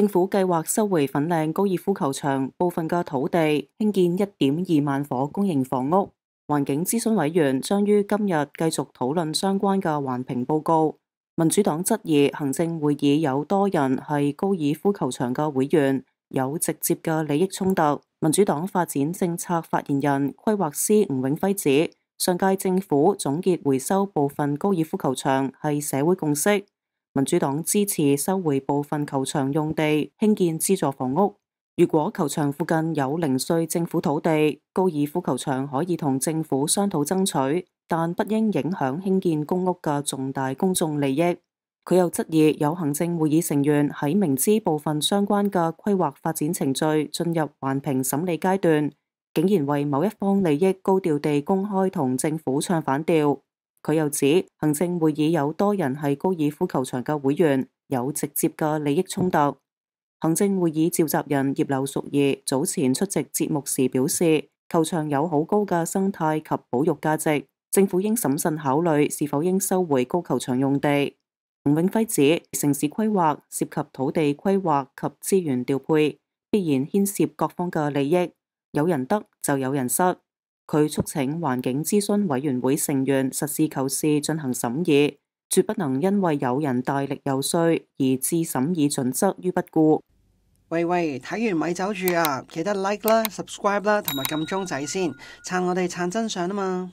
政府计划收回粉岭高尔夫球场部分嘅土地，兴建一点二万伙公营房屋。环境咨询委员将于今日继续讨论相关嘅环评报告。民主党质疑行政会议有多人系高尔夫球场嘅会员，有直接嘅利益冲突。民主党发展政策发言人规划师吴永辉指，上届政府总结回收部分高尔夫球场系社会共识。民主党支持收回部分球场用地兴建资助房屋。如果球场附近有零税政府土地，高尔夫球场可以同政府商讨争取，但不应影响兴建公屋嘅重大公众利益。佢又质疑有行政会议成员喺明知部分相关嘅规划发展程序进入环评审理阶段，竟然为某一方利益高调地公开同政府唱反调。佢又指，行政會議有多人係高爾夫球場嘅會員，有直接嘅利益衝突。行政會議召集人葉劉淑儀早前出席節目時表示，球場有好高嘅生態及保育價值，政府應審慎考慮是否應收回高球場用地。洪永輝指，城市規劃涉及土地規劃及資源調配，必然牽涉各方嘅利益，有人得就有人失。佢促请环境咨询委员会成员实事求是进行审议，绝不能因为有人大力游说而置审议准则于不顾。喂喂，睇完咪走住啊！记得 like 啦、subscribe 啦同埋揿钟仔先，撑我哋撑真相啊嘛！